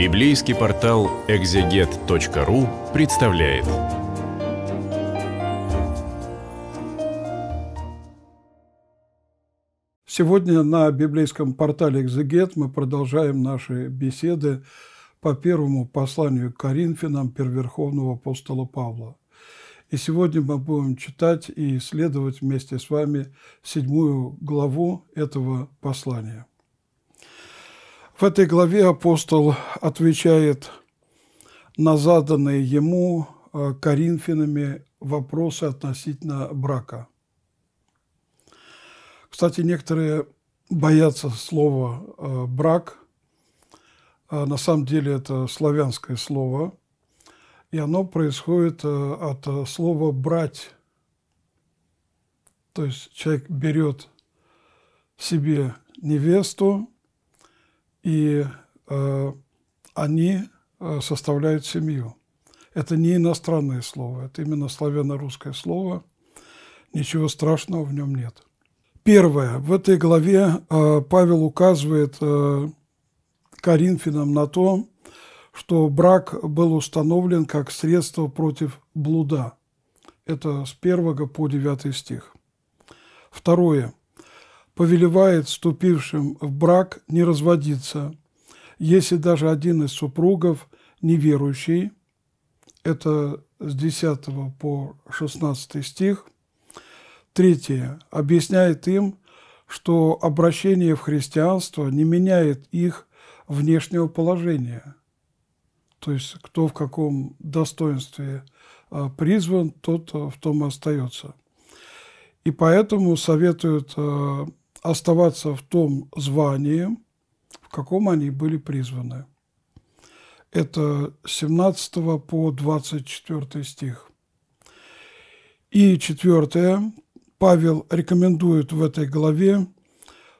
Библейский портал экзегет.ру представляет. Сегодня на библейском портале «Экзегет» мы продолжаем наши беседы по первому посланию к Коринфянам перверховного апостола Павла. И сегодня мы будем читать и исследовать вместе с вами седьмую главу этого послания. В этой главе апостол отвечает на заданные ему э, коринфянами вопросы относительно брака. Кстати, некоторые боятся слова э, «брак». Э, на самом деле это славянское слово, и оно происходит от слова «брать». То есть человек берет себе невесту, и э, они э, составляют семью. Это не иностранное слово, это именно славяно-русское слово. Ничего страшного в нем нет. Первое. В этой главе э, Павел указывает э, Коринфянам на то, что брак был установлен как средство против блуда. Это с 1 по 9 стих. Второе повелевает вступившим в брак не разводиться, если даже один из супругов неверующий, это с 10 по 16 стих. Третье. Объясняет им, что обращение в христианство не меняет их внешнего положения. То есть кто в каком достоинстве а, призван, тот а, в том и остается. И поэтому советуют а, оставаться в том звании, в каком они были призваны. Это 17 по 24 стих. И четвертое. Павел рекомендует в этой главе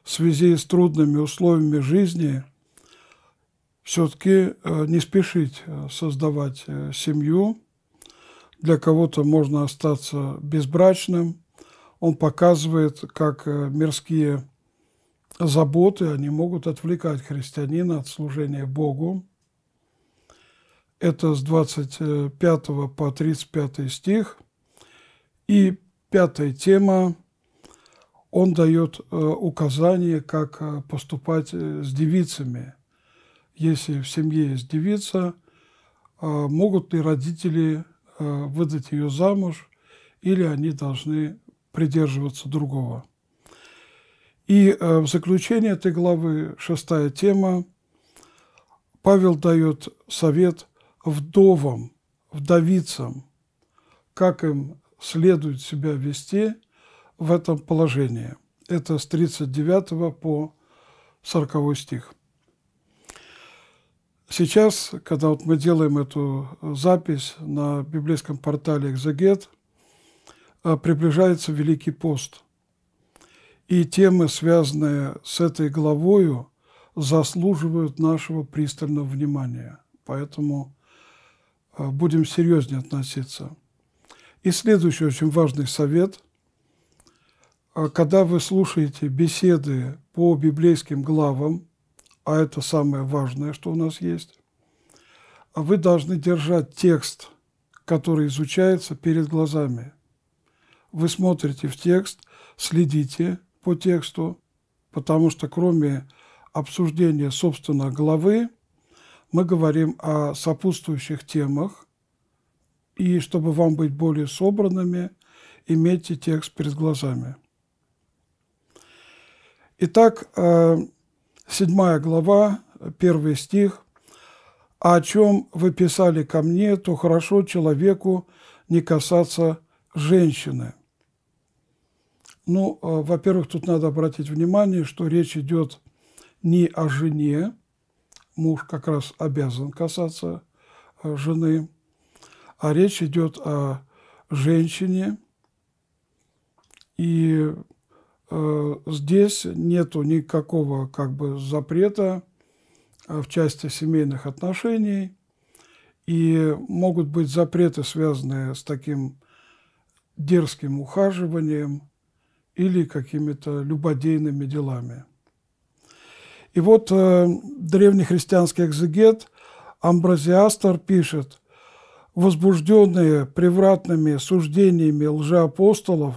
в связи с трудными условиями жизни все-таки э, не спешить э, создавать э, семью. Для кого-то можно остаться безбрачным – он показывает, как э, мирские заботы, они могут отвлекать христианина от служения Богу. Это с 25 по 35 стих. И пятая тема. Он дает э, указание, как э, поступать с девицами. Если в семье есть девица, могут ли родители выдать ее замуж, или они должны придерживаться другого. И э, в заключение этой главы, шестая тема, Павел дает совет вдовам, вдовицам, как им следует себя вести в этом положении. Это с 39 по 40 стих. Сейчас, когда вот мы делаем эту запись на библейском портале «Экзегет», а приближается Великий пост. И темы, связанные с этой главою, заслуживают нашего пристального внимания. Поэтому а, будем серьезнее относиться. И следующий очень важный совет. А, когда вы слушаете беседы по библейским главам, а это самое важное, что у нас есть, вы должны держать текст, который изучается перед глазами – вы смотрите в текст, следите по тексту, потому что кроме обсуждения, собственно, главы, мы говорим о сопутствующих темах, и чтобы вам быть более собранными, имейте текст перед глазами. Итак, э, седьмая глава, первый стих. «А о чем вы писали ко мне, то хорошо человеку не касаться женщины». Ну, э, во-первых, тут надо обратить внимание, что речь идет не о жене, муж как раз обязан касаться э, жены, а речь идет о женщине, и э, здесь нету никакого как бы запрета э, в части семейных отношений, и могут быть запреты, связанные с таким дерзким ухаживанием – или какими-то любодейными делами. И вот э, древнехристианский экзегет Амбразиастор пишет, возбужденные превратными суждениями лжеапостолов,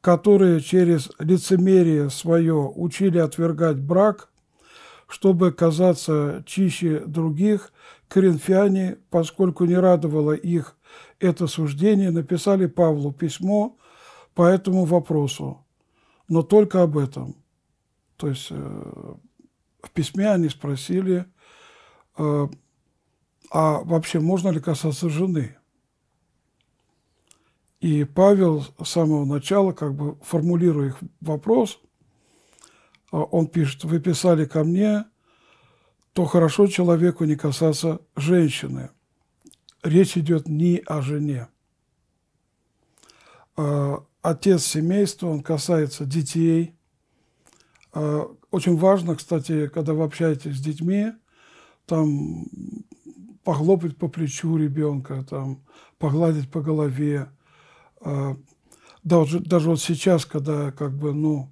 которые через лицемерие свое учили отвергать брак, чтобы казаться чище других, коринфяне, поскольку не радовало их это суждение, написали Павлу письмо, по этому вопросу, но только об этом. То есть э, в письме они спросили, э, а вообще можно ли касаться жены? И Павел с самого начала, как бы формулируя их вопрос, э, он пишет, вы писали ко мне, то хорошо человеку не касаться женщины. Речь идет не о жене отец семейства, он касается детей. А, очень важно, кстати, когда вы общаетесь с детьми, там похлопать по плечу ребенка, там погладить по голове. А, даже, даже вот сейчас, когда как бы, ну,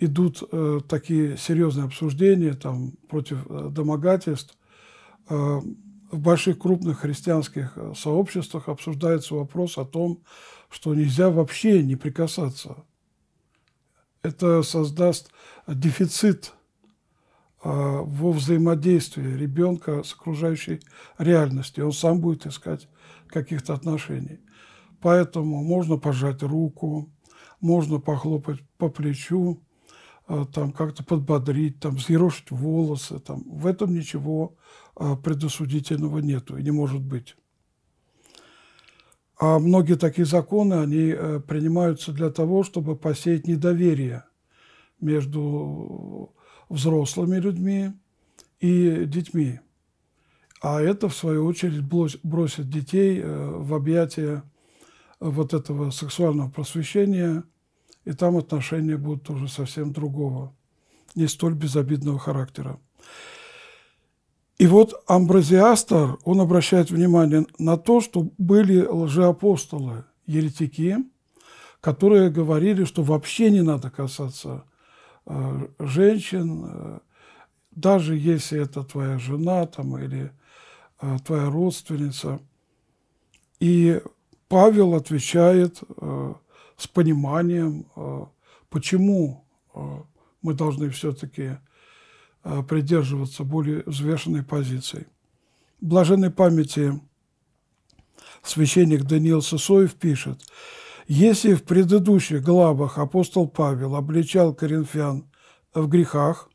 идут э, такие серьезные обсуждения там, против э, домогательств, а, в больших крупных христианских э, сообществах обсуждается вопрос о том, что нельзя вообще не прикасаться. Это создаст дефицит а, во взаимодействии ребенка с окружающей реальностью. Он сам будет искать каких-то отношений. Поэтому можно пожать руку, можно похлопать по плечу, а, там как-то подбодрить, там взъерошить волосы. Там. В этом ничего а, предосудительного нету и не может быть. А многие такие законы, они э, принимаются для того, чтобы посеять недоверие между взрослыми людьми и детьми. А это, в свою очередь, бросит детей э, в объятия вот этого сексуального просвещения, и там отношения будут уже совсем другого, не столь безобидного характера. И вот Амбразиастр, он обращает внимание на то, что были лжеапостолы, еретики, которые говорили, что вообще не надо касаться э, женщин, э, даже если это твоя жена там, или э, твоя родственница. И Павел отвечает с пониманием, почему мы должны все-таки Э, придерживаться более взвешенной позиции. В блаженной памяти священник Даниил Сосоев пишет, если в предыдущих главах апостол Павел обличал коринфян в грехах,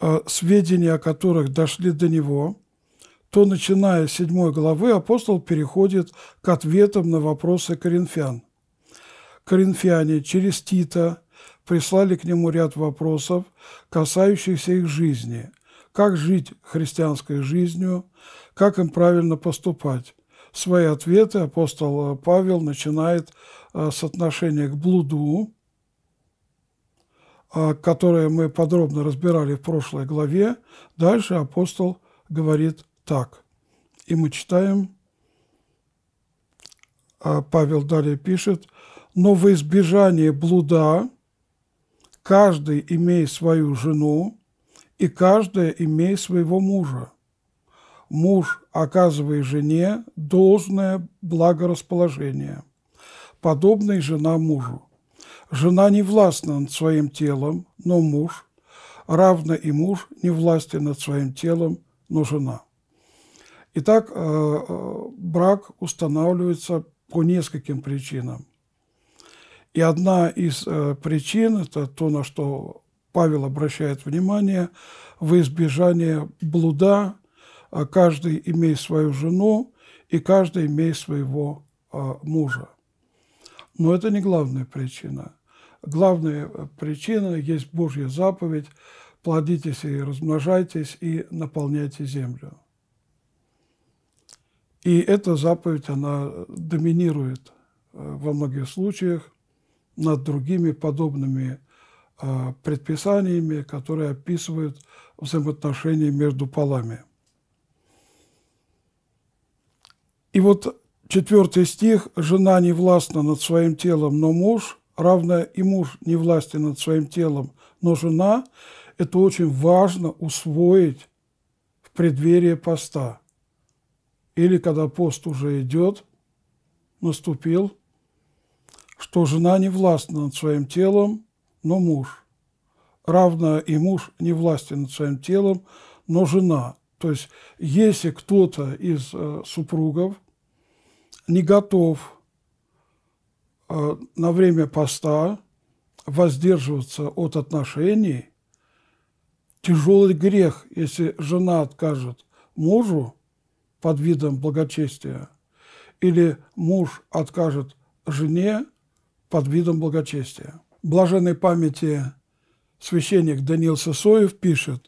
э, сведения о которых дошли до него, то, начиная с 7 главы, апостол переходит к ответам на вопросы коринфян. Коринфяне через Тита – прислали к нему ряд вопросов, касающихся их жизни, как жить христианской жизнью, как им правильно поступать. Свои ответы апостол э, Павел начинает э, с отношения к блуду, э, которое мы подробно разбирали в прошлой главе. Дальше апостол говорит так. И мы читаем, Павел далее пишет, «Но в избежание блуда каждый имеет свою жену, и каждая имеет своего мужа. Муж, оказывая жене должное благорасположение, подобный жена мужу. Жена не властна над своим телом, но муж, равно и муж не властен над своим телом, но жена. Итак, э, э, брак устанавливается по нескольким причинам. И одна из э, причин, это то, на что Павел обращает внимание, в избежание блуда а каждый имеет свою жену и каждый имеет своего э, мужа. Но это не главная причина. Главная э, причина есть Божья заповедь «плодитесь и размножайтесь и наполняйте землю». И эта заповедь, она э, доминирует э, во многих случаях, над другими подобными а, предписаниями, которые описывают взаимоотношения между полами. И вот четвертый стих «Жена не властна над своим телом, но муж, равно и муж не властен над своим телом, но жена» – это очень важно усвоить в преддверии поста. Или когда пост уже идет, наступил – что жена не властна над своим телом, но муж. Равно и муж не властен над своим телом, но жена. То есть если кто-то из э, супругов не готов э, на время поста воздерживаться от отношений, тяжелый грех, если жена откажет мужу под видом благочестия, или муж откажет жене под видом благочестия. Блаженной памяти священник Даниил Сосоев пишет,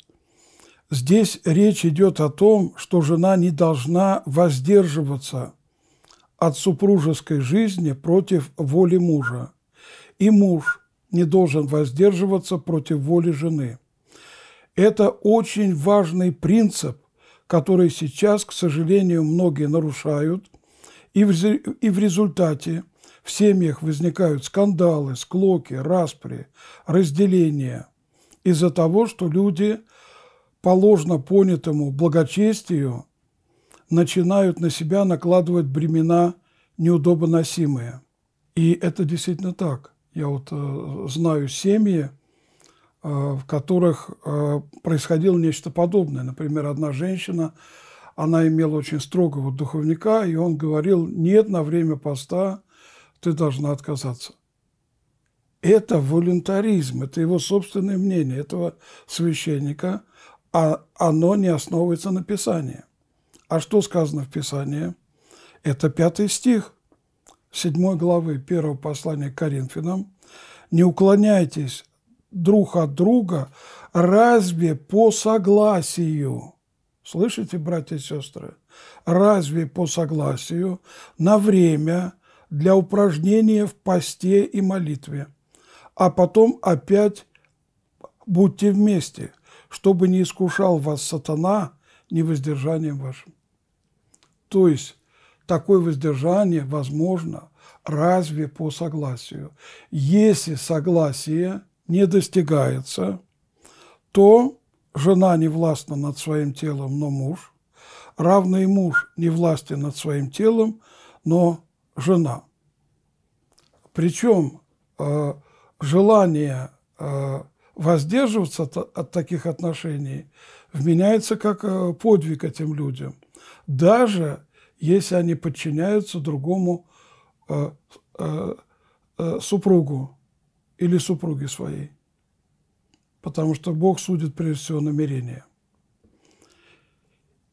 «Здесь речь идет о том, что жена не должна воздерживаться от супружеской жизни против воли мужа, и муж не должен воздерживаться против воли жены. Это очень важный принцип, который сейчас, к сожалению, многие нарушают, и в результате – в семьях возникают скандалы, склоки, распри, разделения из-за того, что люди по ложно понятому благочестию начинают на себя накладывать бремена неудобоносимые. И это действительно так. Я вот э, знаю семьи, э, в которых э, происходило нечто подобное. Например, одна женщина, она имела очень строгого духовника, и он говорил, нет, на время поста ты должна отказаться. Это волюнтаризм, это его собственное мнение, этого священника, а оно не основывается на Писании. А что сказано в Писании? Это пятый стих 7 главы первого послания к Коринфянам. «Не уклоняйтесь друг от друга, разве по согласию?» Слышите, братья и сестры? «Разве по согласию на время, для упражнения в посте и молитве, а потом опять будьте вместе, чтобы не искушал вас сатана невоздержанием вашим. То есть такое воздержание возможно разве по согласию. Если согласие не достигается, то жена не властна над своим телом, но муж, равный муж не властен над своим телом, но жена. Причем э, желание э, воздерживаться от, от таких отношений вменяется как э, подвиг этим людям, даже если они подчиняются другому э, э, э супругу или супруге своей, потому что Бог судит прежде всего намерения.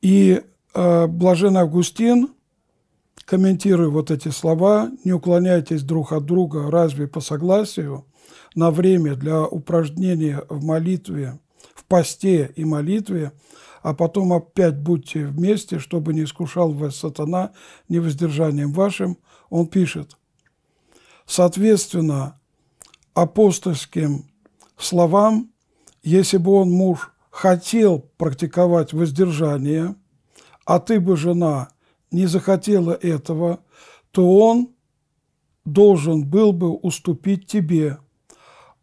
И э, Блажен Августин – комментируя вот эти слова, не уклоняйтесь друг от друга, разве по согласию, на время для упражнения в молитве, в посте и молитве, а потом опять будьте вместе, чтобы не искушал вас сатана невоздержанием вашим, он пишет. Соответственно, апостольским словам, если бы он муж хотел практиковать воздержание, а ты бы, жена, не захотела этого, то он должен был бы уступить тебе,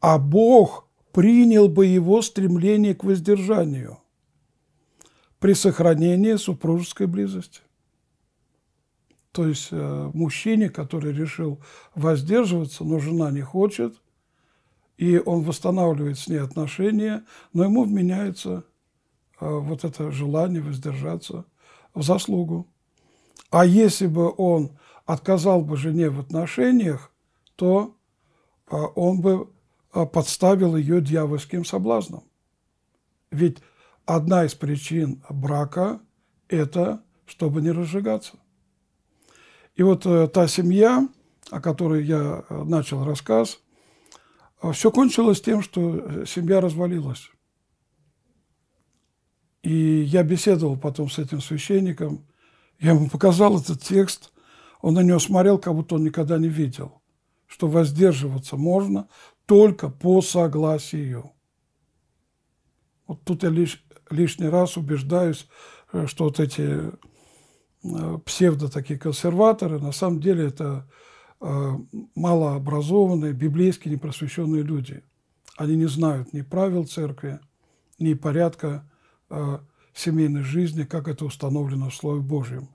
а Бог принял бы его стремление к воздержанию при сохранении супружеской близости. То есть э, мужчине, который решил воздерживаться, но жена не хочет, и он восстанавливает с ней отношения, но ему вменяется э, вот это желание воздержаться в заслугу. А если бы он отказал бы жене в отношениях, то а, он бы а, подставил ее дьявольским соблазном. Ведь одна из причин брака – это чтобы не разжигаться. И вот э, та семья, о которой я э, начал рассказ, э, все кончилось тем, что семья развалилась. И я беседовал потом с этим священником, я ему показал этот текст, он на него смотрел, как будто он никогда не видел, что воздерживаться можно только по согласию. Вот тут я лиш, лишний раз убеждаюсь, э, что вот эти э, псевдо такие консерваторы, на самом деле это э, малообразованные, библейские непросвещенные люди. Они не знают ни правил церкви, ни порядка семейной жизни, как это установлено в Слове Божьем.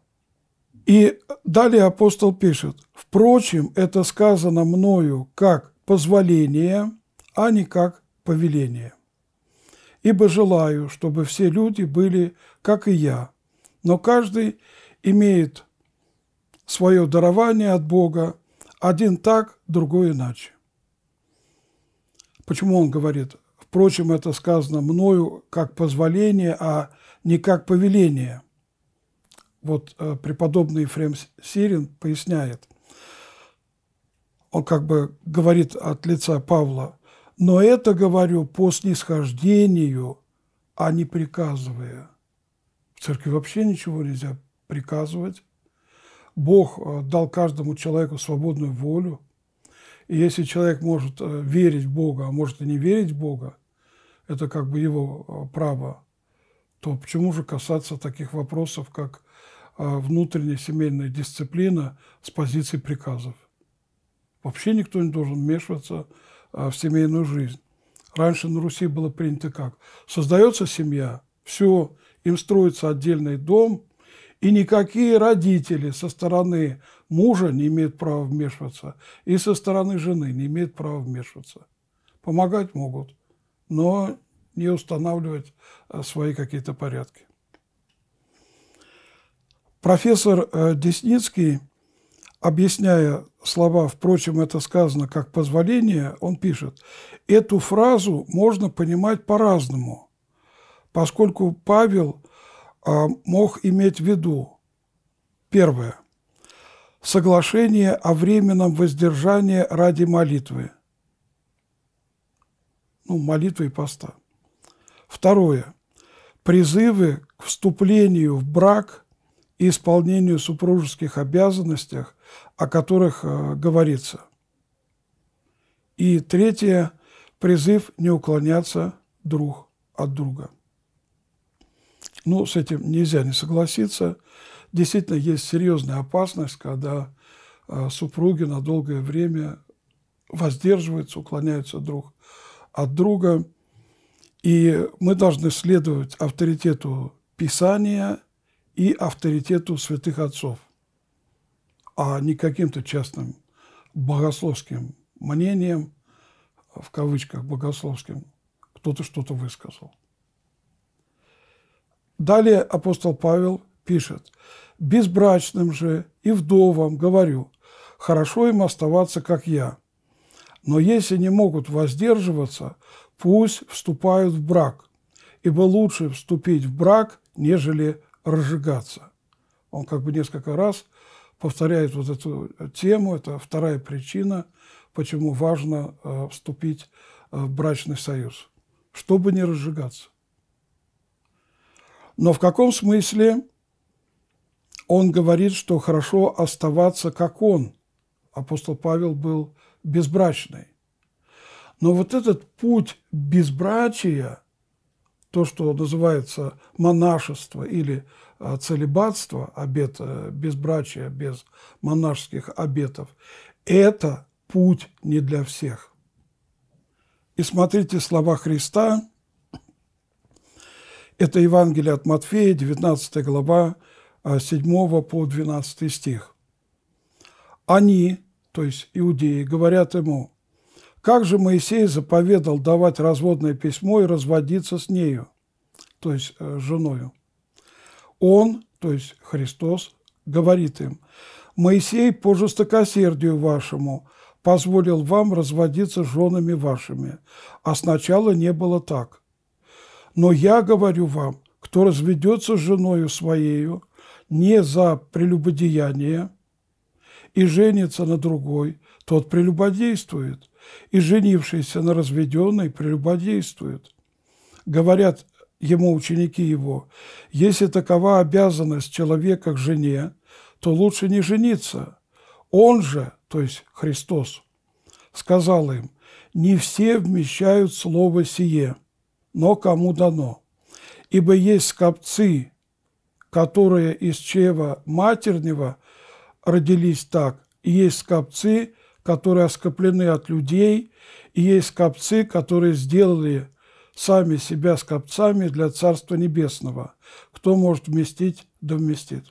И далее апостол пишет, «Впрочем, это сказано мною как позволение, а не как повеление. Ибо желаю, чтобы все люди были, как и я, но каждый имеет свое дарование от Бога, один так, другой иначе». Почему он говорит, «Впрочем, это сказано мною как позволение, а не как повеление. Вот э, преподобный Ефрем Сирин поясняет, он как бы говорит от лица Павла, «Но это говорю по снисхождению, а не приказывая». В церкви вообще ничего нельзя приказывать. Бог э, дал каждому человеку свободную волю. И если человек может э, верить в Бога, а может и не верить в Бога, это как бы его право то почему же касаться таких вопросов, как а, внутренняя семейная дисциплина с позиции приказов? Вообще никто не должен вмешиваться а, в семейную жизнь. Раньше на Руси было принято как? Создается семья, все, им строится отдельный дом, и никакие родители со стороны мужа не имеют права вмешиваться, и со стороны жены не имеют права вмешиваться. Помогать могут, но не устанавливать а, свои какие-то порядки. Профессор э, Десницкий, объясняя слова, впрочем, это сказано как позволение, он пишет, эту фразу можно понимать по-разному, поскольку Павел а, мог иметь в виду, первое, соглашение о временном воздержании ради молитвы, ну, молитвы и поста – Второе. Призывы к вступлению в брак и исполнению супружеских обязанностей, о которых э, говорится. И третье. Призыв не уклоняться друг от друга. Ну, с этим нельзя не согласиться. Действительно, есть серьезная опасность, когда э, супруги на долгое время воздерживаются, уклоняются друг от друга. И мы должны следовать авторитету Писания и авторитету святых отцов, а не каким-то частным богословским мнением, в кавычках богословским, кто-то что-то высказал. Далее апостол Павел пишет, «Безбрачным же и вдовам говорю, хорошо им оставаться, как я, но если не могут воздерживаться, пусть вступают в брак, ибо лучше вступить в брак, нежели разжигаться. Он как бы несколько раз повторяет вот эту тему, это вторая причина, почему важно э, вступить э, в брачный союз, чтобы не разжигаться. Но в каком смысле он говорит, что хорошо оставаться как он? Апостол Павел был безбрачный. Но вот этот путь безбрачия, то, что называется монашество или а, целебатство, обет э, безбрачия, без монашеских обетов, это путь не для всех. И смотрите слова Христа. Это Евангелие от Матфея, 19 глава, 7 а, по 12 стих. Они, то есть иудеи, говорят ему, как же Моисей заповедал давать разводное письмо и разводиться с нею, то есть э, женою? Он, то есть Христос, говорит им, «Моисей по жестокосердию вашему позволил вам разводиться с женами вашими, а сначала не было так. Но я говорю вам, кто разведется с женою своею не за прелюбодеяние и женится на другой, тот прелюбодействует» и женившийся на разведенной прелюбодействует. Говорят ему ученики его, если такова обязанность человека к жене, то лучше не жениться. Он же, то есть Христос, сказал им, не все вмещают слово сие, но кому дано. Ибо есть скопцы, которые из чева матернего родились так, и есть скопцы, которые оскоплены от людей, и есть скопцы, которые сделали сами себя скопцами для Царства Небесного. Кто может вместить, да вместит.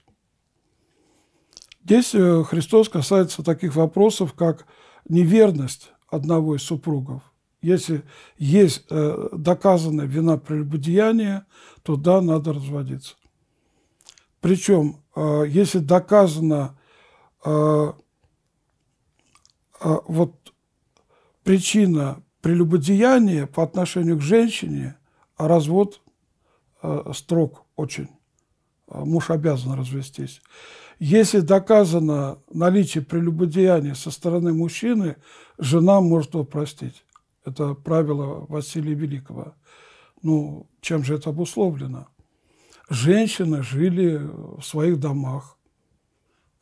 Здесь э, Христос касается таких вопросов, как неверность одного из супругов. Если есть э, доказанная вина прелюбодеяния, то да, надо разводиться. Причем, э, если доказано а вот причина прелюбодеяния по отношению к женщине, развод э, строг очень. Э, муж обязан развестись. Если доказано наличие прелюбодеяния со стороны мужчины, жена может его простить. Это правило Василия Великого. Ну, чем же это обусловлено? Женщины жили в своих домах,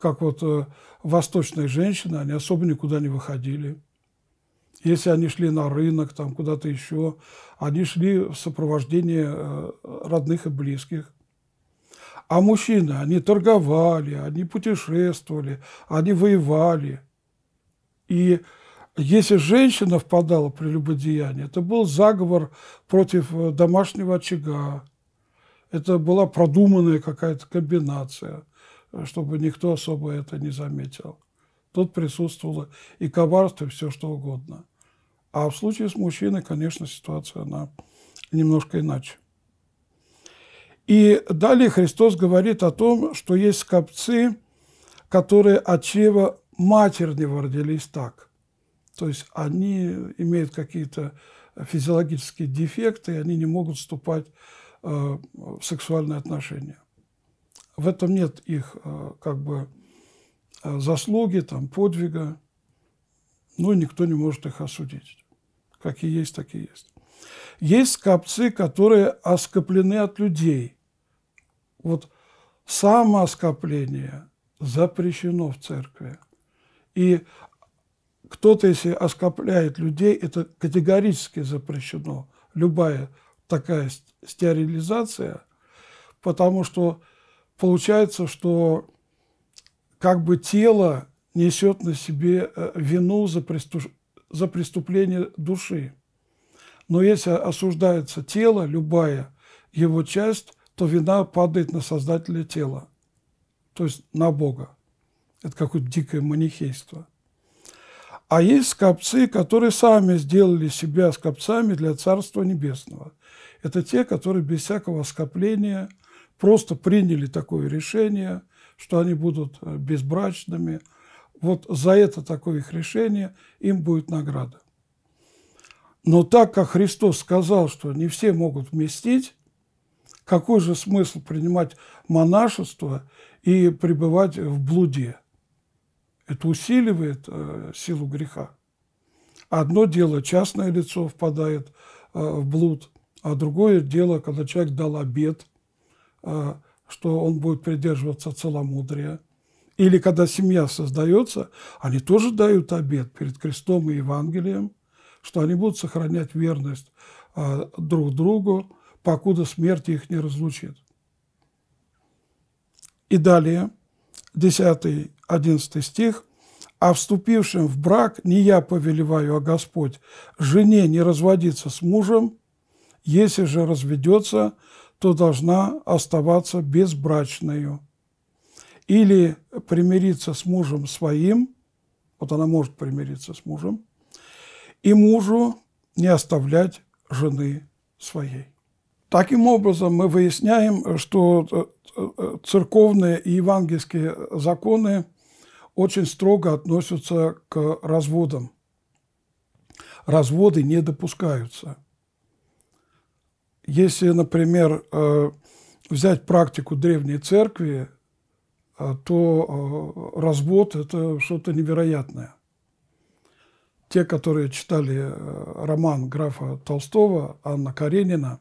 как вот э, восточные женщины, они особо никуда не выходили. Если они шли на рынок, там куда-то еще, они шли в сопровождении э, родных и близких. А мужчины, они торговали, они путешествовали, они воевали. И если женщина впадала при любодеяние, это был заговор против э, домашнего очага. Это была продуманная какая-то комбинация – чтобы никто особо это не заметил. Тут присутствовало и коварство, и все что угодно. А в случае с мужчиной, конечно, ситуация она немножко иначе. И далее Христос говорит о том, что есть скопцы, которые от чрева матернего родились так. То есть они имеют какие-то физиологические дефекты, и они не могут вступать э, в сексуальные отношения. В этом нет их э, как бы э, заслуги, там, подвига, но ну, никто не может их осудить. как и есть, так и есть. Есть скопцы, которые оскоплены от людей. Вот самооскопление запрещено в церкви. И кто-то, если оскопляет людей, это категорически запрещено. Любая такая стерилизация, потому что получается, что как бы тело несет на себе э, вину за, преступ... за преступление души. Но если осуждается тело, любая его часть, то вина падает на создателя тела, то есть на Бога. Это какое-то дикое манихейство. А есть скопцы, которые сами сделали себя скопцами для Царства Небесного. Это те, которые без всякого скопления – просто приняли такое решение, что они будут э, безбрачными. Вот за это такое их решение им будет награда. Но так как Христос сказал, что не все могут вместить, какой же смысл принимать монашество и пребывать в блуде? Это усиливает э, силу греха. Одно дело, частное лицо впадает э, в блуд, а другое дело, когда человек дал обед – Э, что он будет придерживаться целомудрия. Или когда семья создается, они тоже дают обед перед крестом и Евангелием, что они будут сохранять верность э, друг другу, покуда смерть их не разлучит. И далее, 10-11 стих. «А вступившим в брак не я повелеваю, а Господь, жене не разводиться с мужем, если же разведется – то должна оставаться безбрачной. Или примириться с мужем своим, вот она может примириться с мужем, и мужу не оставлять жены своей. Таким образом, мы выясняем, что э, э, церковные и евангельские законы очень строго относятся к разводам. Разводы не допускаются – если, например, э, взять практику древней церкви, э, то э, развод – это что-то невероятное. Те, которые читали роман графа Толстого Анна Каренина,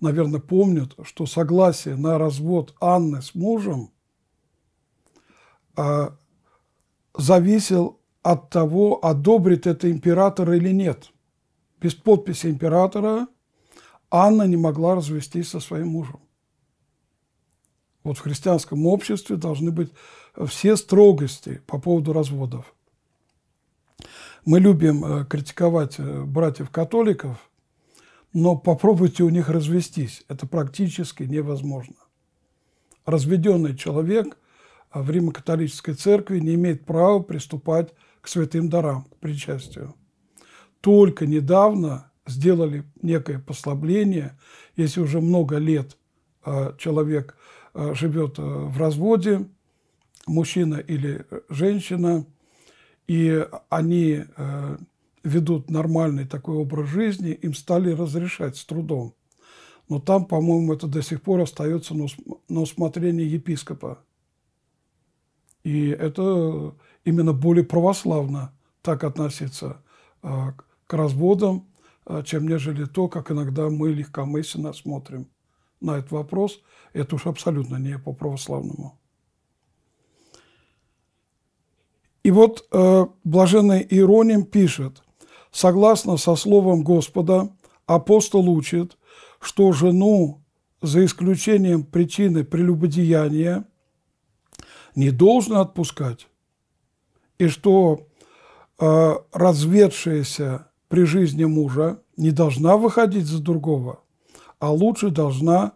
наверное, помнят, что согласие на развод Анны с мужем зависел от того, одобрит это император или нет. Без подписи императора Анна не могла развестись со своим мужем. Вот в христианском обществе должны быть э, все строгости по поводу разводов. Мы любим э, критиковать э, братьев-католиков, но попробуйте у них развестись. Это практически невозможно. Разведенный человек в Римо-католической церкви не имеет права приступать к святым дарам, к причастию. Только недавно сделали некое послабление, если уже много лет э, человек э, живет э, в разводе, мужчина или женщина, и они ведут нормальный такой образ жизни, им стали разрешать с трудом. Но там, по-моему, это до сих пор остается на усмотрение епископа. И это именно более православно так относиться к разводам, а, чем нежели то, как иногда мы легкомысленно смотрим на этот вопрос. Это уж абсолютно не по-православному. И вот э, блаженный Иероним пишет, согласно со словом Господа, апостол учит, что жену, за исключением причины прелюбодеяния, не должно отпускать, и что э, разведшаяся при жизни мужа не должна выходить за другого, а лучше должна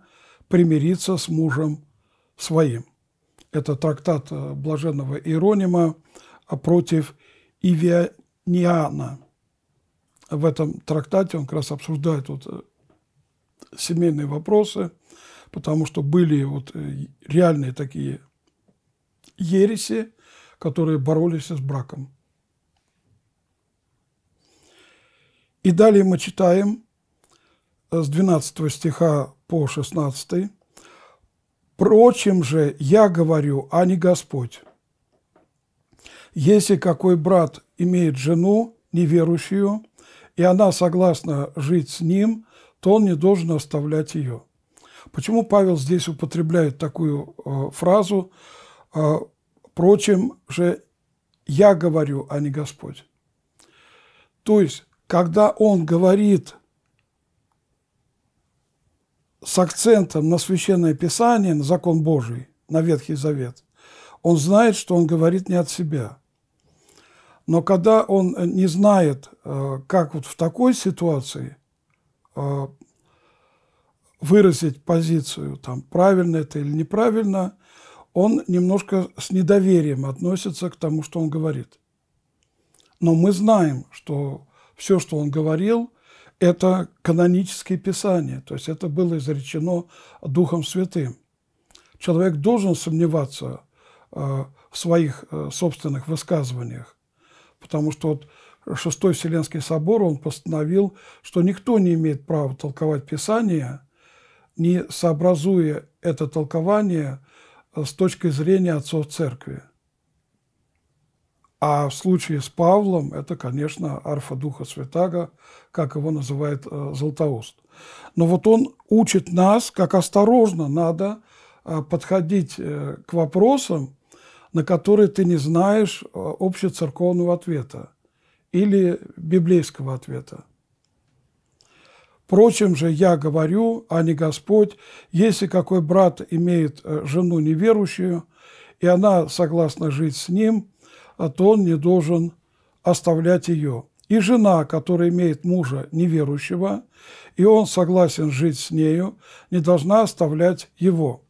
примириться с мужем своим. Это трактат э, блаженного Иеронима а, против Ивианиана. В этом трактате он как раз обсуждает вот э, семейные вопросы, потому что были вот э, реальные такие ереси, которые боролись с браком. И далее мы читаем э, с 12 стиха по 16. «Прочим же я говорю, а не Господь. Если какой брат имеет жену неверующую, и она согласна жить с ним, то он не должен оставлять ее». Почему Павел здесь употребляет такую э, фразу э, «Прочим же я говорю, а не Господь»? То есть когда он говорит с акцентом на Священное Писание, на закон Божий, на Ветхий Завет, он знает, что он говорит не от себя. Но когда он не знает, э, как вот в такой ситуации э, выразить позицию, там, правильно это или неправильно, он немножко с недоверием относится к тому, что он говорит. Но мы знаем, что все, что он говорил, это канонические писания, то есть это было изречено Духом Святым. Человек должен сомневаться э, в своих э, собственных высказываниях, потому что вот Шестой Вселенский собор, он постановил, что никто не имеет права толковать Писание, не сообразуя это толкование э, с точки зрения отцов церкви. А в случае с Павлом это, конечно, арфа Духа Святаго, как его называет э, Но вот он учит нас, как осторожно надо э, подходить э, к вопросам, на которые ты не знаешь э, общецерковного ответа или библейского ответа. Впрочем же, я говорю, а не Господь, если какой брат имеет э, жену неверующую, и она согласна жить с ним – а то он не должен оставлять ее. И жена, которая имеет мужа неверующего, и он согласен жить с нею, не должна оставлять его.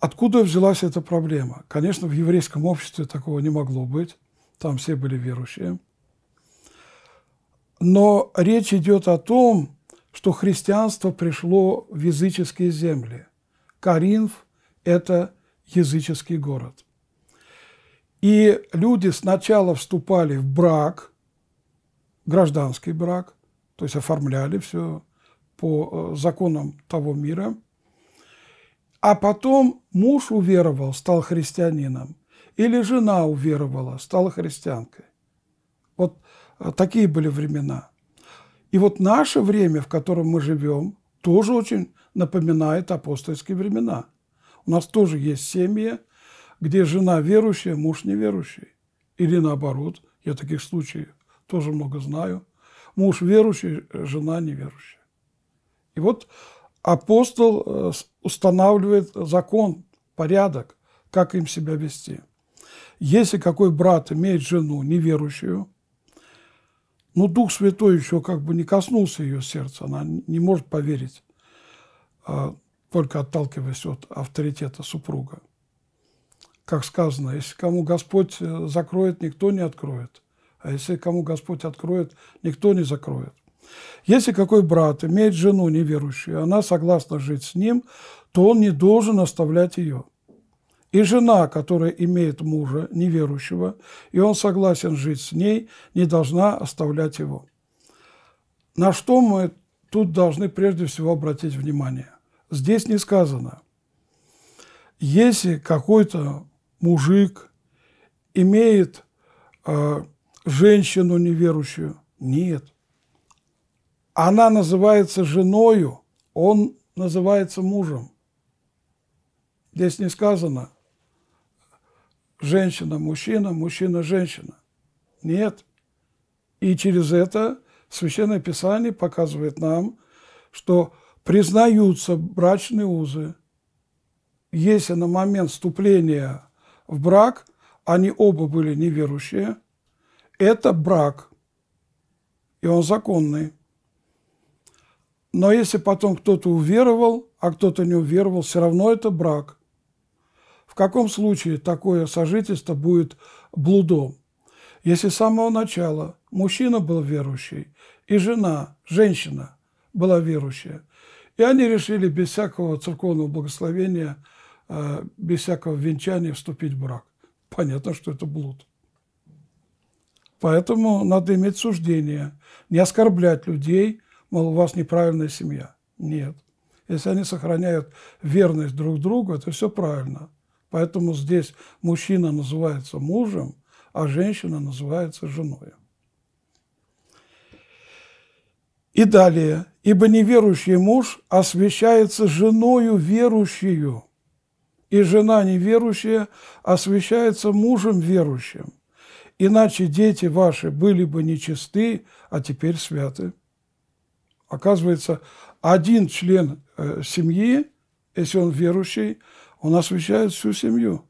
Откуда взялась эта проблема? Конечно, в еврейском обществе такого не могло быть, там все были верующие. Но речь идет о том, что христианство пришло в языческие земли. Каринф – это языческий город. И люди сначала вступали в брак, гражданский брак, то есть оформляли все по э, законам того мира. А потом муж уверовал, стал христианином, или жена уверовала, стала христианкой. Вот э, такие были времена. И вот наше время, в котором мы живем, тоже очень напоминает апостольские времена. У нас тоже есть семьи, где жена верующая, муж неверующий. Или наоборот, я таких случаев тоже много знаю. Муж верующий, жена неверующая. И вот апостол э, устанавливает закон, порядок, как им себя вести. Если какой брат имеет жену неверующую, но ну, Дух Святой еще как бы не коснулся ее сердца, она не может поверить, а, только отталкиваясь от авторитета супруга как сказано, если кому Господь э, закроет, никто не откроет. А если кому Господь откроет, никто не закроет. Если какой брат имеет жену неверующую, она согласна жить с ним, то он не должен оставлять ее. И жена, которая имеет мужа неверующего, и он согласен жить с ней, не должна оставлять его. На что мы тут должны прежде всего обратить внимание? Здесь не сказано, если какой-то мужик имеет э, женщину неверующую? Нет. Она называется женою, он называется мужем. Здесь не сказано женщина, мужчина, мужчина, женщина. Нет. И через это Священное Писание показывает нам, что признаются брачные узы, если на момент вступления в брак, они оба были неверующие, это брак, и он законный. Но если потом кто-то уверовал, а кто-то не уверовал, все равно это брак. В каком случае такое сожительство будет блудом? Если с самого начала мужчина был верующий, и жена, женщина была верующая, и они решили без всякого церковного благословения – Э, без всякого венчания вступить в брак. Понятно, что это блуд. Поэтому надо иметь суждение, не оскорблять людей, мол, у вас неправильная семья. Нет. Если они сохраняют верность друг другу, это все правильно. Поэтому здесь мужчина называется мужем, а женщина называется женой. И далее, ибо неверующий муж освещается женою верующую, и жена неверующая освящается мужем верующим. Иначе дети ваши были бы нечисты, а теперь святы. Оказывается, один член э, семьи, если он верующий, он освещает всю семью.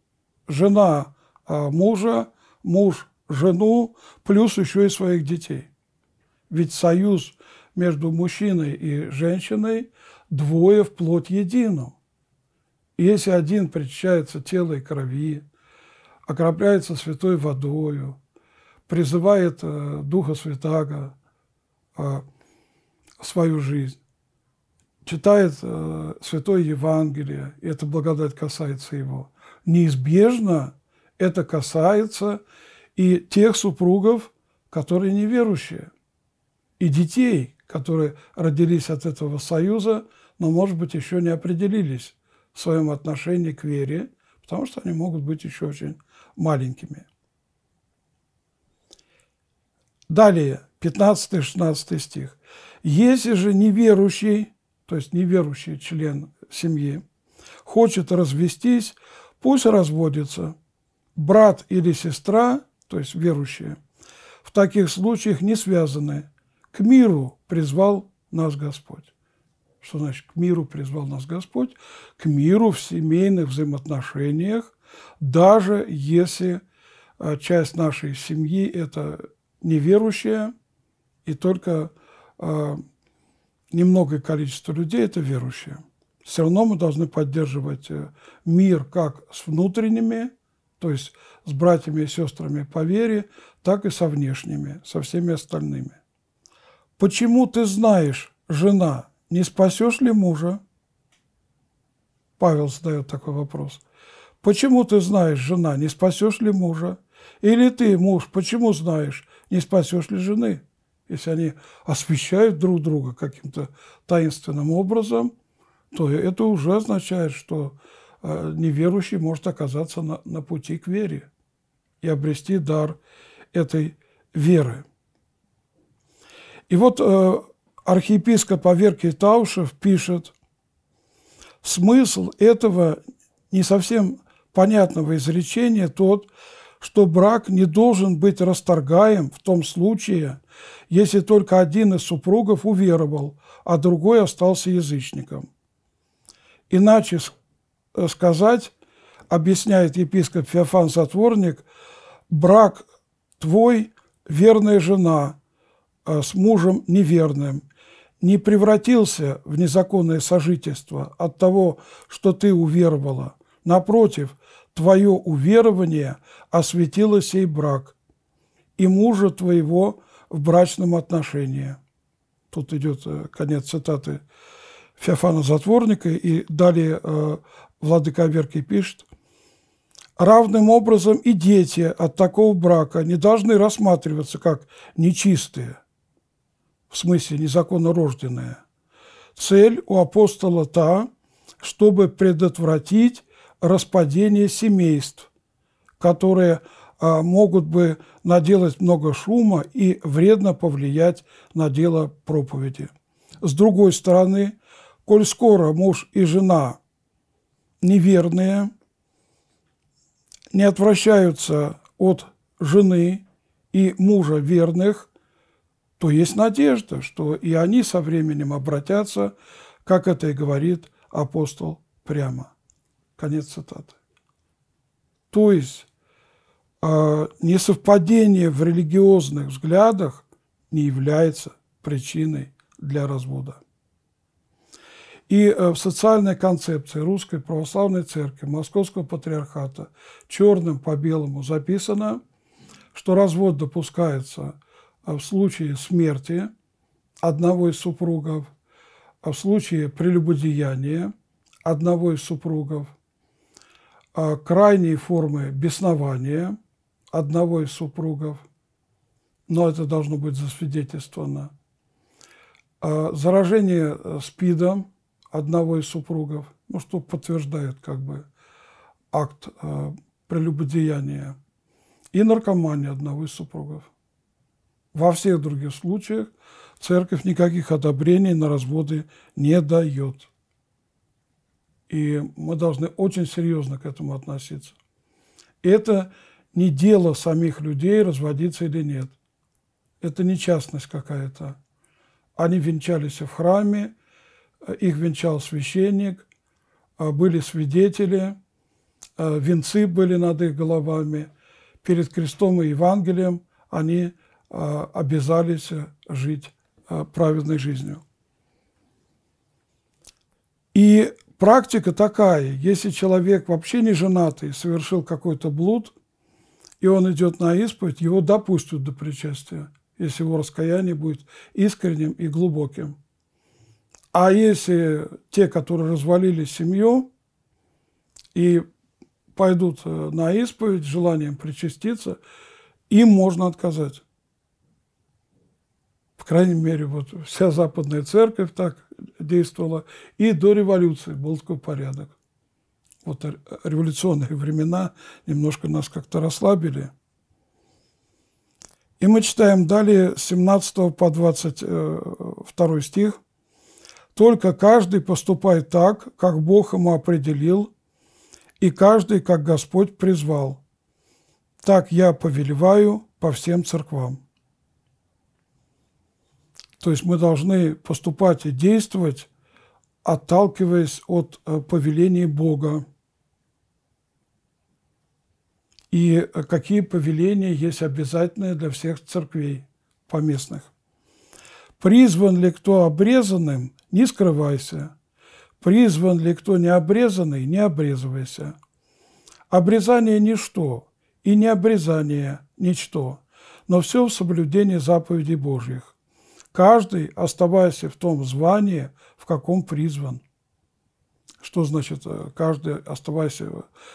Жена э, мужа, муж жену, плюс еще и своих детей. Ведь союз между мужчиной и женщиной двое в плоть едином. И если один причащается тела и крови, окропляется святой водою, призывает э, Духа Святаго в э, свою жизнь, читает э, Святое Евангелие, и эта благодать касается его, неизбежно это касается и тех супругов, которые неверующие, и детей, которые родились от этого союза, но, может быть, еще не определились своем отношении к вере, потому что они могут быть еще очень маленькими. Далее, 15-16 стих. Если же неверующий, то есть неверующий член семьи, хочет развестись, пусть разводится. Брат или сестра, то есть верующие, в таких случаях не связаны. К миру призвал нас Господь. Что значит к миру призвал нас Господь? К миру в семейных взаимоотношениях, даже если э, часть нашей семьи – это неверующие, и только э, немногое количество людей – это верующие. Все равно мы должны поддерживать э, мир как с внутренними, то есть с братьями и сестрами по вере, так и со внешними, со всеми остальными. Почему ты знаешь, жена, не спасешь ли мужа? Павел задает такой вопрос. Почему ты знаешь, жена, не спасешь ли мужа? Или ты, муж, почему знаешь, не спасешь ли жены? Если они освещают друг друга каким-то таинственным образом, то это уже означает, что э, неверующий может оказаться на, на пути к вере и обрести дар этой веры. И вот э, архиепископ Аверкий Таушев пишет, смысл этого не совсем понятного изречения тот, что брак не должен быть расторгаем в том случае, если только один из супругов уверовал, а другой остался язычником. Иначе сказать, объясняет епископ Феофан Затворник, брак твой – верная жена э, с мужем неверным, не превратился в незаконное сожительство от того, что ты уверовала. Напротив, твое уверование осветило сей брак и мужа твоего в брачном отношении. Тут идет э, конец цитаты Феофана Затворника, и далее э, Владыка Аверкий пишет, Равным образом и дети от такого брака не должны рассматриваться как нечистые – в смысле незаконно рожденное, цель у апостола та, чтобы предотвратить распадение семейств, которые а, могут бы наделать много шума и вредно повлиять на дело проповеди. С другой стороны, коль скоро муж и жена неверные, не отвращаются от жены и мужа верных, то есть надежда, что и они со временем обратятся, как это и говорит апостол прямо. Конец цитаты. То есть э, несовпадение в религиозных взглядах не является причиной для развода. И э, в социальной концепции Русской Православной Церкви Московского Патриархата черным по белому записано, что развод допускается а в случае смерти одного из супругов, а в случае прелюбодеяния одного из супругов, а крайние формы беснования одного из супругов, но это должно быть засвидетельствовано, заражение э, СПИДом одного из супругов, ну, что подтверждает как бы акт э, прелюбодеяния, и наркомания одного из супругов. Во всех других случаях церковь никаких одобрений на разводы не дает. И мы должны очень серьезно к этому относиться. Это не дело самих людей, разводиться или нет. Это не частность какая-то. Они венчались в храме, их венчал священник, а, были свидетели, а, венцы были над их головами. Перед крестом и Евангелием они а, обязались жить а, праведной жизнью. И практика такая, если человек вообще не женатый, совершил какой-то блуд, и он идет на исповедь, его допустят до причастия, если его раскаяние будет искренним и глубоким. А если те, которые развалили семью и пойдут э, на исповедь с желанием причаститься, им можно отказать крайней мере, вот вся Западная Церковь так действовала, и до революции был такой порядок. Вот революционные времена немножко нас как-то расслабили. И мы читаем далее с 17 по 22 э, стих. «Только каждый поступай так, как Бог ему определил, и каждый, как Господь призвал. Так я повелеваю по всем церквам». То есть мы должны поступать и действовать, отталкиваясь от э, повелений Бога. И э, какие повеления есть обязательные для всех церквей поместных. Призван ли кто обрезанным, не скрывайся. Призван ли кто не обрезанный, не обрезывайся. Обрезание – ничто, и не обрезание – ничто, но все в соблюдении заповедей Божьих каждый оставаясь в том звании, в каком призван. Что значит э, каждый оставаясь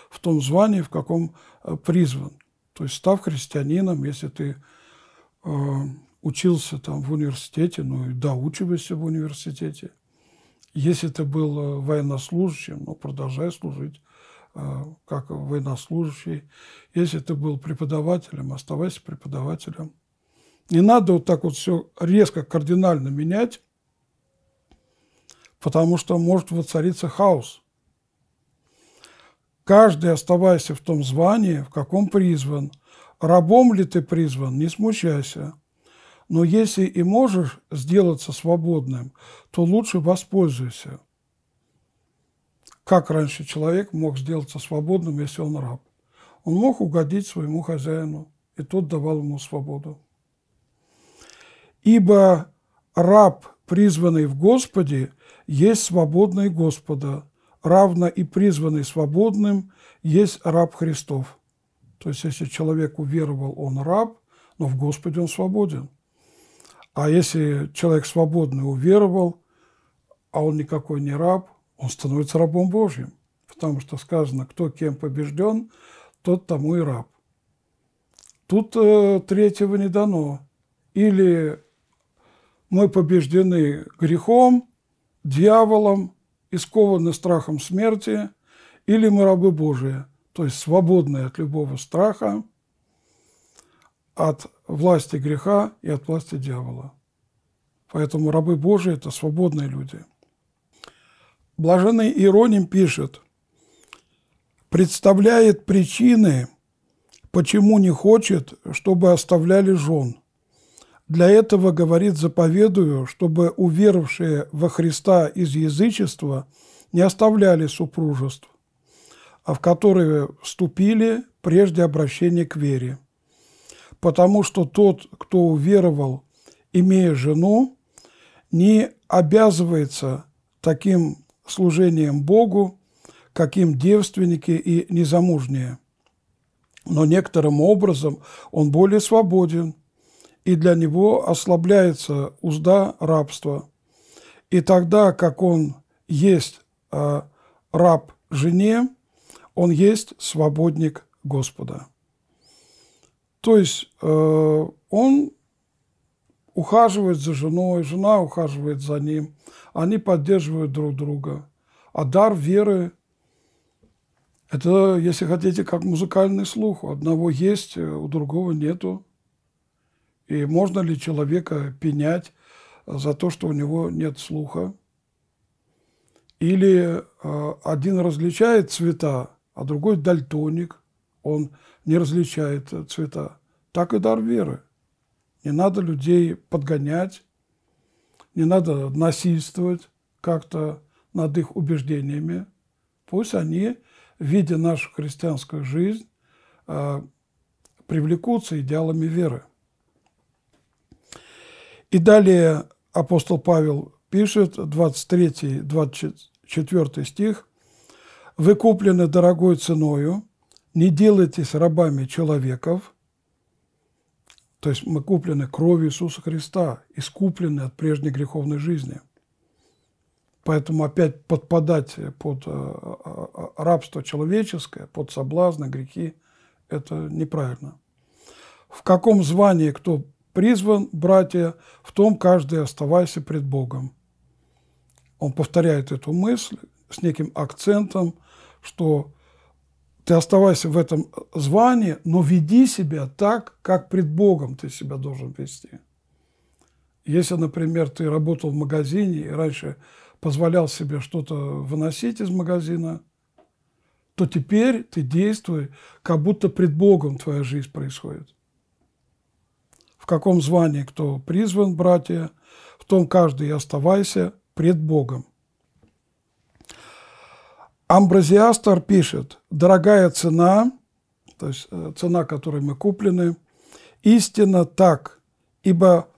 в том звании, в каком э, призван? То есть став христианином, если ты э, учился там в университете, ну и доучивайся в университете. Если ты был военнослужащим, ну продолжай служить как военнослужащий. Если ты был преподавателем, оставайся преподавателем – не надо вот так вот все резко, кардинально менять, потому что может воцариться хаос. Каждый, оставайся в том звании, в каком призван, рабом ли ты призван, не смущайся. Но если и можешь сделаться свободным, то лучше воспользуйся. Как раньше человек мог сделаться свободным, если он раб? Он мог угодить своему хозяину, и тот давал ему свободу. Ибо раб, призванный в Господе, есть свободный Господа, равно и призванный свободным есть раб Христов. То есть, если человек уверовал, он раб, но в Господе он свободен. А если человек свободный уверовал, а он никакой не раб, он становится рабом Божьим. Потому что сказано, кто кем побежден, тот тому и раб. Тут э, третьего не дано. Или мы побеждены грехом, дьяволом, искованы страхом смерти, или мы рабы Божии, то есть свободны от любого страха, от власти греха и от власти дьявола. Поэтому рабы Божии – это свободные люди. Блаженный Ироним пишет, представляет причины, почему не хочет, чтобы оставляли жен – для этого, говорит, заповедую, чтобы уверовавшие во Христа из язычества не оставляли супружеств, а в которые вступили прежде обращения к вере. Потому что тот, кто уверовал, имея жену, не обязывается таким служением Богу, каким девственники и незамужние. Но некоторым образом он более свободен – и для него ослабляется узда рабства. И тогда, как он есть э, раб жене, он есть свободник Господа. То есть э, он ухаживает за женой, жена ухаживает за ним, они поддерживают друг друга. А дар веры – это, если хотите, как музыкальный слух. У одного есть, э, у другого нету. И можно ли человека пенять э, за то, что у него нет слуха? Или э, один различает цвета, а другой дальтоник, он не различает э, цвета. Так и дар веры. Не надо людей подгонять, не надо насильствовать как-то над их убеждениями. Пусть они, видя нашу христианскую жизнь, привлекутся идеалами веры. И далее апостол Павел пишет, 23-24 стих, «Вы куплены дорогой ценою, не делайтесь рабами человеков». То есть мы куплены кровью Иисуса Христа, искуплены от прежней греховной жизни. Поэтому опять подпадать под э, э, э, рабство человеческое, под соблазны, грехи – это неправильно. В каком звании кто призван, братья, в том каждый оставайся пред Богом. Он повторяет эту мысль с неким акцентом, что ты оставайся в этом звании, но веди себя так, как пред Богом ты себя должен вести. Если, например, ты работал в магазине и раньше позволял себе что-то выносить из магазина, то теперь ты действуй, как будто пред Богом твоя жизнь происходит в каком звании кто призван, братья, в том каждый и оставайся пред Богом. Амбразиастор пишет, дорогая цена, то есть э, цена, которой мы куплены, истинно так, ибо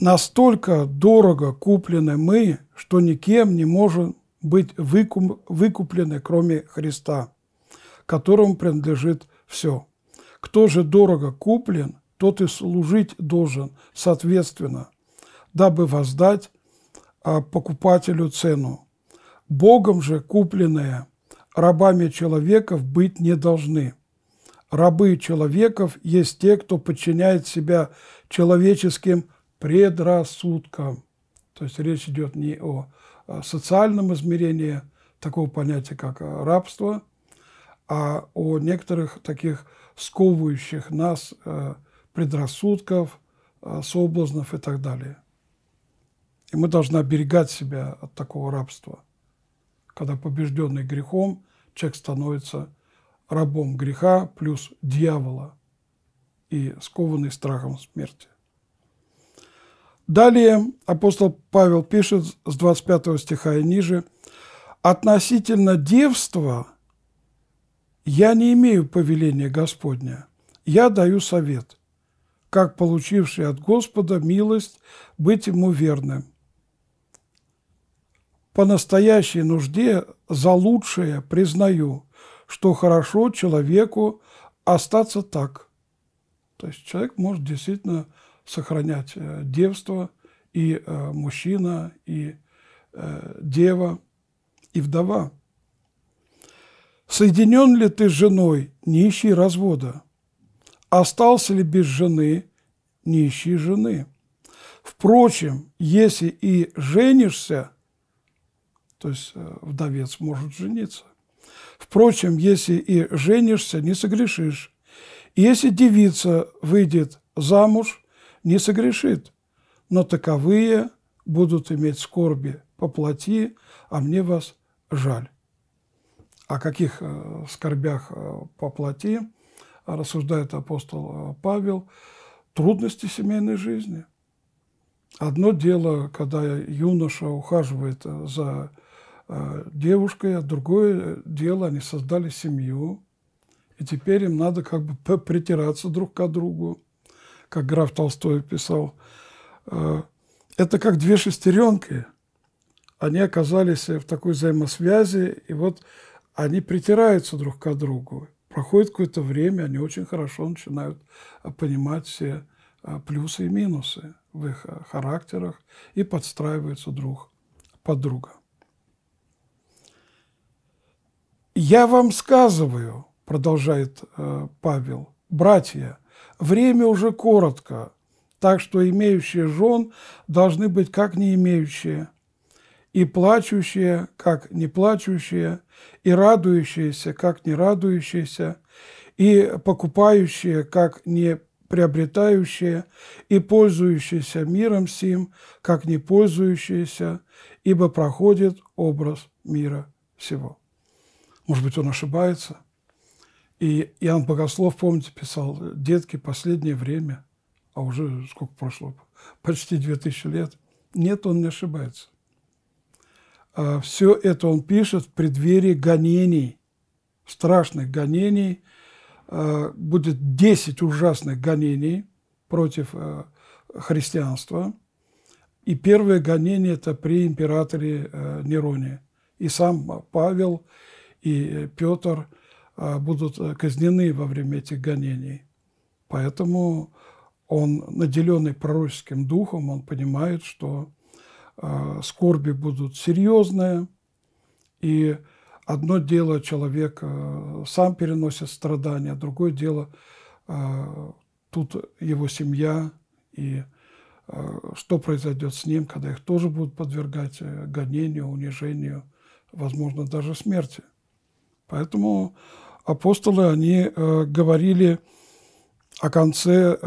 настолько дорого куплены мы, что никем не можем быть выкуп, выкуплены, кроме Христа, которому принадлежит все. Кто же дорого куплен, тот и служить должен соответственно, дабы воздать а, покупателю цену. Богом же купленные рабами человеков быть не должны. Рабы человеков есть те, кто подчиняет себя человеческим предрассудкам. То есть речь идет не о а, социальном измерении такого понятия, как а, рабство, а о некоторых таких сковывающих нас э, предрассудков, а, соблазнов и так далее. И мы должны оберегать себя от такого рабства, когда побежденный грехом человек становится рабом греха плюс дьявола и скованный страхом смерти. Далее апостол Павел пишет с 25 стиха и ниже, «Относительно девства я не имею повеления Господня, я даю совет, как получивший от Господа милость быть ему верным. По настоящей нужде за лучшее признаю, что хорошо человеку остаться так. То есть человек может действительно сохранять э, девство, и э, мужчина, и э, дева, и вдова. Соединен ли ты с женой, нищий развода? остался ли без жены, не жены. Впрочем, если и женишься, то есть э, вдовец может жениться. Впрочем, если и женишься, не согрешишь. Если девица выйдет замуж, не согрешит, но таковые будут иметь скорби по плоти, а мне вас жаль. О каких э, скорбях э, по плоти рассуждает апостол э, Павел, трудности семейной жизни. Одно дело, когда юноша ухаживает за э, девушкой, а другое дело, они создали семью, и теперь им надо как бы притираться друг к другу, как граф Толстой писал. Э, это как две шестеренки. Они оказались в такой взаимосвязи, и вот они притираются друг к другу. Проходит какое-то время, они очень хорошо начинают а, понимать все а, плюсы и минусы в их а, характерах и подстраиваются друг под друга. «Я вам сказываю», – продолжает Павел, – «братья, время уже коротко, так что имеющие жен должны быть как не имеющие, и плачущие, как не плачущие, и радующиеся, как не радующиеся, и покупающие, как не приобретающие, и пользующиеся миром сим, как не пользующиеся, ибо проходит образ мира всего. Может быть, он ошибается? И Иоанн Богослов, помните, писал, детки, последнее время, а уже сколько прошло, почти две тысячи лет, нет, он не ошибается. А, Все это он пишет в преддверии гонений, страшных гонений. А, будет 10 ужасных гонений против а, христианства. И первое гонение – это при императоре Нероне. И сам Павел, и э, Петр будут э, казнены во время этих гонений. Поэтому он, наделенный пророческим духом, он понимает, что Э, скорби будут серьезные, и одно дело человек э, сам переносит страдания, другое дело э, тут его семья и что произойдет с ним, когда их тоже будут подвергать гонению, унижению, возможно, даже смерти. Поэтому апостолы, они говорили о конце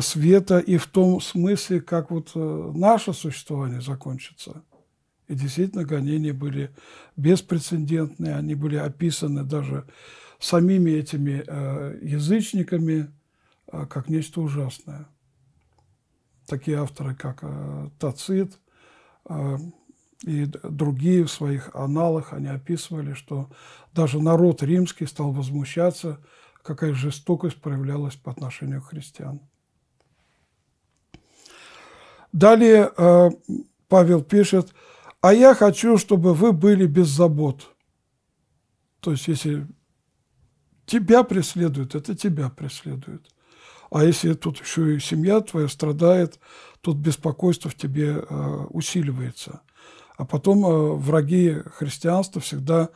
света и в том смысле, как вот э, наше существование закончится. И действительно гонения были беспрецедентные, они были описаны даже самими этими э, язычниками э, как нечто ужасное. Такие авторы, как Тацит и другие в своих аналах, они описывали, что даже народ римский стал возмущаться, какая жестокость проявлялась по отношению к христианам. Далее э, Павел пишет, а я хочу, чтобы вы были без забот. То есть, если тебя преследуют, это тебя преследуют, А если тут еще и семья твоя страдает, тут беспокойство в тебе э, усиливается. А потом э, враги христианства всегда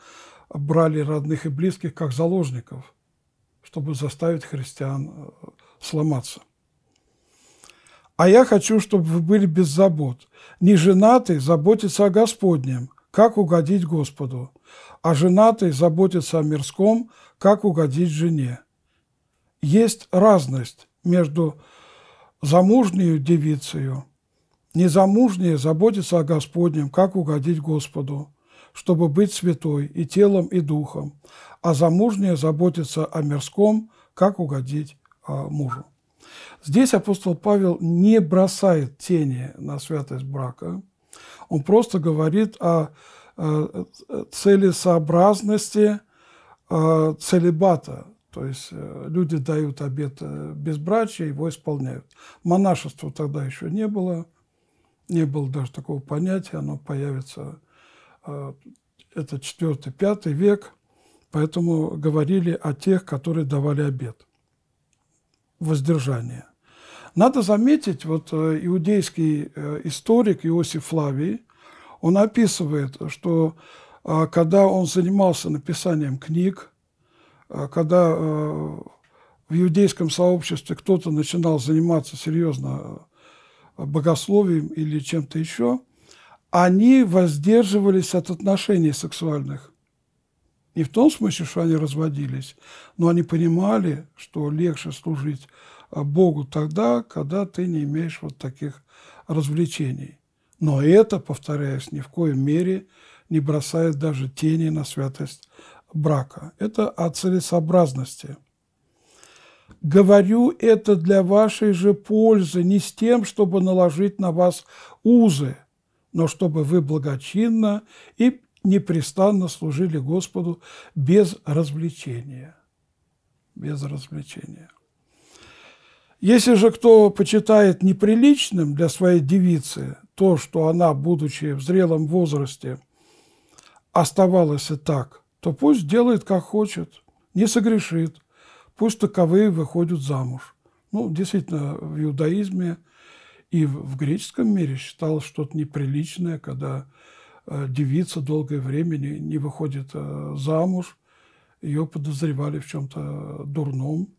брали родных и близких как заложников, чтобы заставить христиан э, сломаться. А я хочу, чтобы вы были без забот. Не женатый заботится о Господнем, как угодить Господу, а женатый заботится о мирском, как угодить жене. Есть разность между замужнею девицею. Незамужнее заботится о Господнем, как угодить Господу, чтобы быть святой и телом, и духом, а замужнее заботится о мирском, как угодить а, мужу. Здесь апостол Павел не бросает тени на святость брака. Он просто говорит о целесообразности целебата. То есть э, люди дают обет э, безбрачия, его исполняют. Монашества тогда еще не было, не было даже такого понятия, оно появится, э, это 4-5 век, поэтому говорили о тех, которые давали обет воздержания. Надо заметить, вот э, иудейский э, историк Иосиф Флавий, он описывает, что э, когда он занимался написанием книг, когда в иудейском сообществе кто-то начинал заниматься серьезно богословием или чем-то еще, они воздерживались от отношений сексуальных. Не в том смысле, что они разводились, но они понимали, что легче служить а, Богу тогда, когда ты не имеешь вот таких развлечений. Но это, повторяюсь, ни в коем мере не бросает даже тени на святость брака. Это о целесообразности. «Говорю это для вашей же пользы, не с тем, чтобы наложить на вас узы, но чтобы вы благочинно и непрестанно служили Господу без развлечения. Без развлечения. Если же кто почитает неприличным для своей девицы то, что она, будучи в зрелом возрасте, оставалась и так, то пусть делает, как хочет, не согрешит, пусть таковые выходят замуж. Ну, действительно, в иудаизме и в греческом мире считалось что-то неприличное, когда Э, девица долгое время не, не выходит э, замуж, ее подозревали в чем-то э, дурном.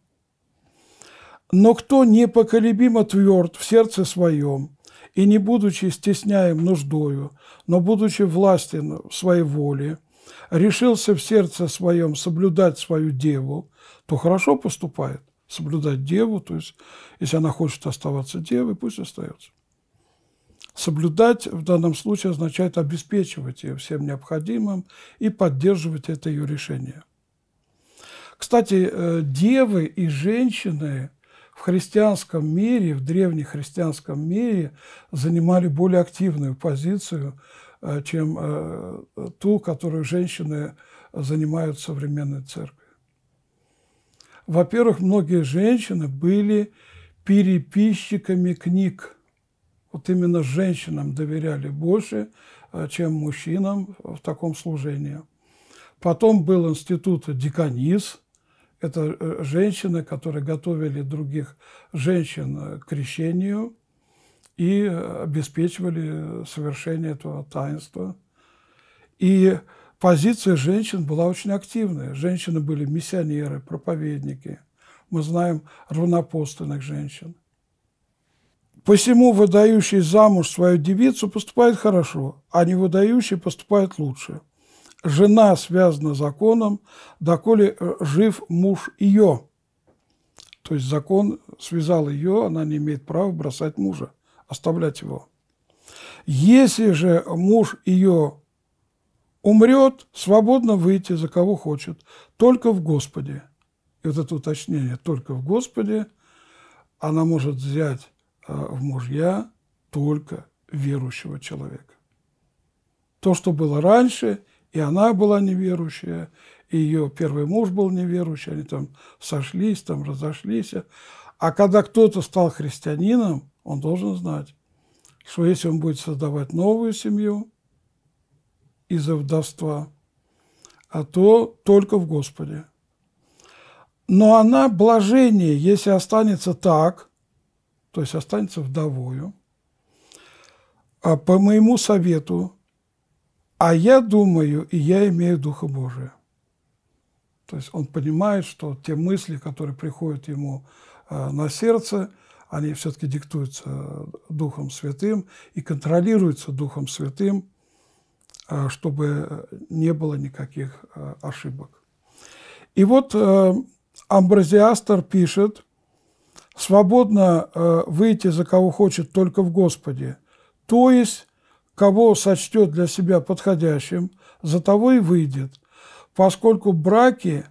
Но кто непоколебимо тверд в сердце своем и не будучи стесняем нуждою, но будучи властен в своей воле, решился в сердце своем соблюдать свою деву, то хорошо поступает соблюдать деву, то есть если она хочет оставаться девой, пусть остается. Соблюдать в данном случае означает обеспечивать ее всем необходимым и поддерживать это ее решение. Кстати, э, девы и женщины в христианском мире, в древнехристианском мире занимали более активную позицию, э, чем э, ту, которую женщины занимают в современной церкви. Во-первых, многие женщины были переписчиками книг – вот именно женщинам доверяли больше, э, чем мужчинам в таком служении. Потом был институт деканис. Это э, женщины, которые готовили других женщин э, к крещению и обеспечивали совершение этого таинства. И позиция женщин была очень активная. Женщины были миссионеры, проповедники. Мы знаем равнопостных женщин – Посему выдающий замуж свою девицу поступает хорошо, а не выдающий поступает лучше. Жена связана законом, доколе э, жив муж ее. То есть закон связал ее, она не имеет права бросать мужа, оставлять его. Если же муж ее умрет, свободно выйти за кого хочет, только в Господе. И вот это уточнение «только в Господе» она может взять Э, в мужья только верующего человека. То, что было раньше, и она была неверующая, и ее первый муж был неверующий, они там сошлись, там разошлись. А когда кто-то стал христианином, он должен знать, что если он будет создавать новую семью из-за вдовства, а то только в Господе. Но она блажение, если останется так, то есть останется вдовою, а по моему совету, а я думаю, и я имею Духа Божия. То есть он понимает, что те мысли, которые приходят ему э, на сердце, они все-таки диктуются Духом Святым и контролируются Духом Святым, э, чтобы не было никаких э, ошибок. И вот Амбразиастер пишет, свободно э, выйти за кого хочет только в Господе, то есть кого сочтет для себя подходящим, за того и выйдет, поскольку браки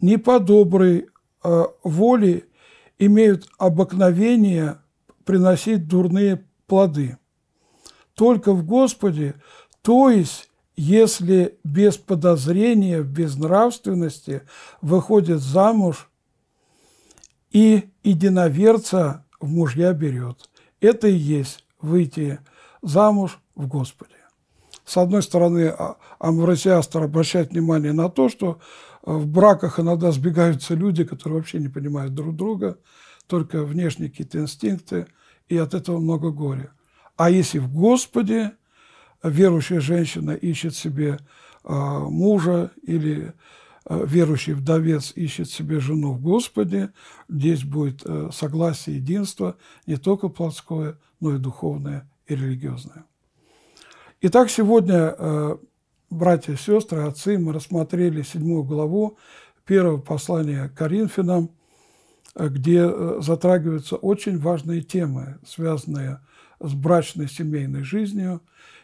не по доброй э, воле имеют обыкновение приносить дурные плоды. Только в Господе, то есть если без подозрения без нравственности выходит замуж и единоверца в мужья берет. Это и есть выйти замуж в Господе. С одной стороны, Амвросиастр а обращает внимание на то, что э, в браках иногда сбегаются люди, которые вообще не понимают друг друга, только внешние какие-то инстинкты, и от этого много горя. А если в Господе верующая женщина ищет себе э, мужа или Э, верующий вдовец ищет себе жену в Господе, здесь будет э, согласие, единство, не только плотское, но и духовное и религиозное. Итак, сегодня, э, братья, сестры, отцы, мы рассмотрели седьмую главу первого послания Коринфянам, где затрагиваются очень важные темы, связанные с брачной семейной жизнью.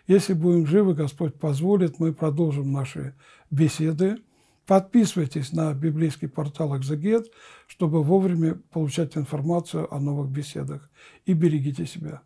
Если будем живы, Господь позволит, мы продолжим наши беседы – Подписывайтесь на библейский портал «Экзегет», чтобы вовремя получать информацию о новых беседах. И берегите себя.